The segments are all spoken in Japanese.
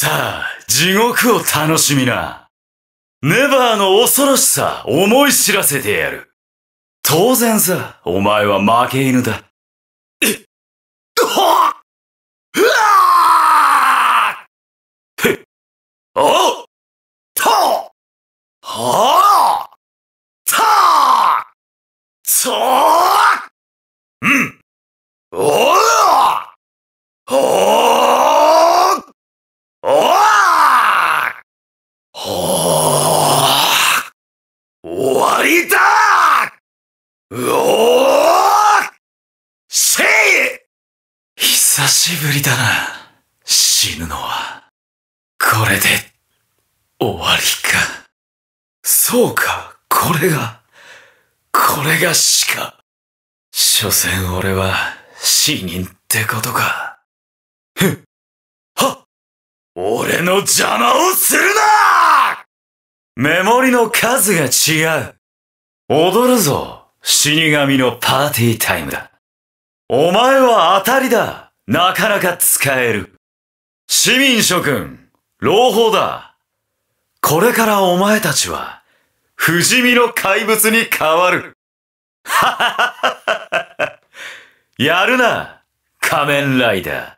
さあ、地獄を楽しみな。ネバーの恐ろしさ、思い知らせてやる。当然さ、お前は負け犬だ。えっ、はっうわあへっ、おとはあ終わりだおーシェイ久しぶりだな、死ぬのは。これで、終わりか。そうか、これが、これが死か。所詮俺は、死人ってことか。ふっはっ俺の邪魔をするなメモリの数が違う。踊るぞ、死神のパーティータイムだ。お前は当たりだ。なかなか使える。市民諸君、朗報だ。これからお前たちは、不死身の怪物に変わる。ははははやるな、仮面ライダー。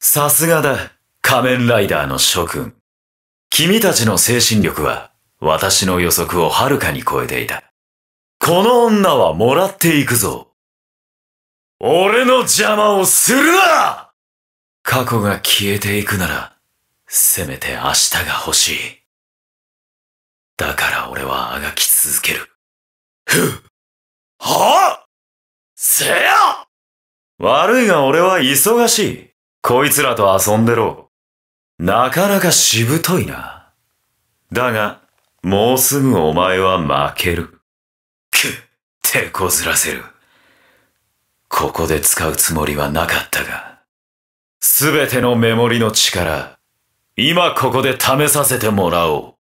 さすがだ、仮面ライダーの諸君。君たちの精神力は私の予測をはるかに超えていた。この女はもらっていくぞ。俺の邪魔をするな過去が消えていくなら、せめて明日が欲しい。だから俺はあがき続ける。ふっはあせや悪いが俺は忙しい。こいつらと遊んでろ。なかなかしぶといな。だが、もうすぐお前は負ける。くっこずらせる。ここで使うつもりはなかったが、すべてのメモリの力、今ここで試させてもらお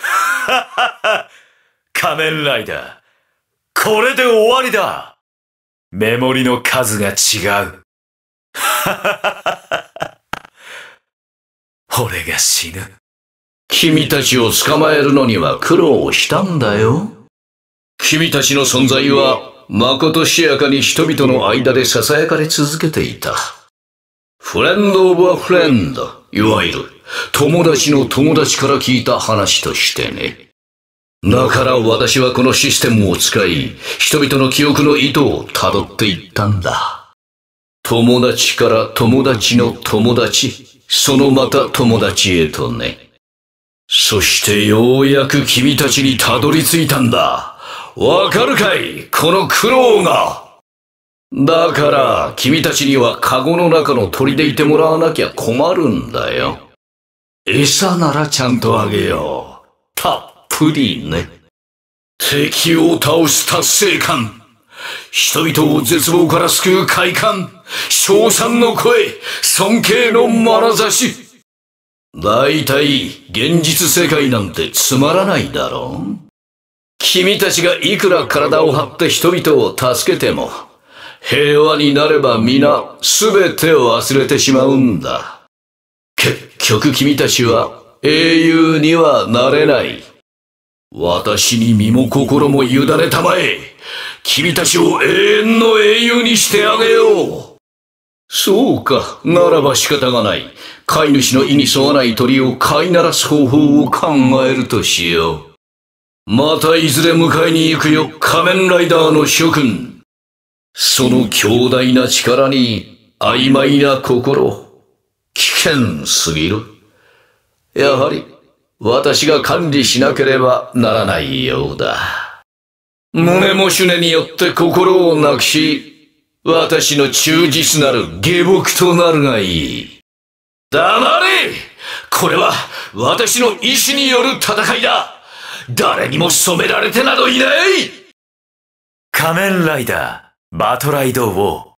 う。ははは仮面ライダー、これで終わりだメモリの数が違う。はははは。俺が死ぬ。君たちを捕まえるのには苦労したんだよ。君たちの存在は、まことしやかに人々の間で囁かれ続けていた。フレンド・オブ・はフレンド、いわゆる、友達の友達から聞いた話としてね。だから私はこのシステムを使い、人々の記憶の意図を辿っていったんだ。友達から友達の友達、そのまた友達へとね。そしてようやく君たちにたどり着いたんだ。わかるかいこの苦労が。だから、君たちにはカゴの中の鳥でいてもらわなきゃ困るんだよ。餌ならちゃんとあげよう。たっぷりね。敵を倒す達成感。人々を絶望から救う快感、称賛の声、尊敬の眼差し。大体、現実世界なんてつまらないだろう君たちがいくら体を張って人々を助けても、平和になれば皆、すべてを忘れてしまうんだ。結局君たちは、英雄にはなれない。私に身も心も委ねたまえ、君たちを永遠の英雄にしてあげよう。そうか。ならば仕方がない。飼い主の意に沿わない鳥を飼いならす方法を考えるとしよう。またいずれ迎えに行くよ、仮面ライダーの諸君。その強大な力に曖昧な心。危険すぎる。やはり、私が管理しなければならないようだ。胸もシねによって心をなくし、私の忠実なる下僕となるがいい。黙れこれは私の意志による戦いだ誰にも染められてなどいない仮面ライダー、バトライド・ウォー。